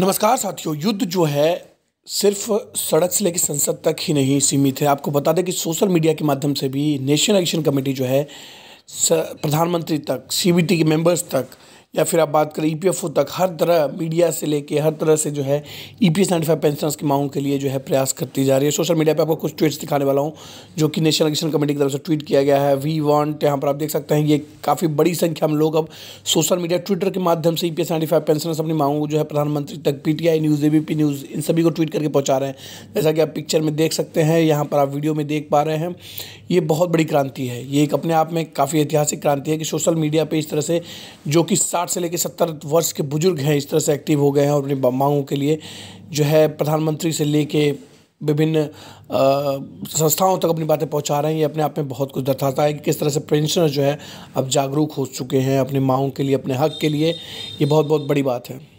नमस्कार साथियों युद्ध जो है सिर्फ सड़क से लेकर संसद तक ही नहीं सीमित है आपको बता दें कि सोशल मीडिया के माध्यम से भी नेशनल एक्शन कमेटी जो है प्रधानमंत्री तक सीबीटी के मेंबर्स तक या फिर आप बात करें ई e तक हर तरह मीडिया से लेके हर तरह से जो है E P S ninety five pensioners की मांग के लिए जो है प्रयास करती जा रही है सोशल मीडिया पर आपको कुछ ट्वीट्स दिखाने वाला हूँ जो कि नेशनल इलेक्शन कमेटी की तरफ से ट्वीट किया गया है वी वांट यहाँ पर आप देख सकते हैं ये काफ़ी बड़ी संख्या में लोग अब सोशल मीडिया ट्विटर के माध्यम से E P S ninety five pensioners अपनी मांगों को जो है प्रधानमंत्री तक P T I news A B P news इन सभी को ट्वीट करके पहुँचा रहे हैं जैसा कि आप पिक्चर में देख सकते हैं यहाँ पर आप वीडियो में देख पा रहे हैं ये बहुत बड़ी क्रांति है ये एक अपने आप में काफ़ी ऐतिहासिक क्रांति है कि सोशल मीडिया पर इस तरह से जो कि साठ से लेकर सत्तर वर्ष के बुजुर्ग हैं इस तरह से एक्टिव हो गए हैं और अपनी मांगों के लिए जो है प्रधानमंत्री से लेके विभिन्न संस्थाओं तक अपनी बातें पहुंचा रहे हैं ये अपने आप में बहुत कुछ दर्शाता है कि किस तरह से पेंशनर जो है अब जागरूक हो चुके हैं अपनी माओं के लिए अपने हक के लिए ये बहुत बहुत बड़ी बात है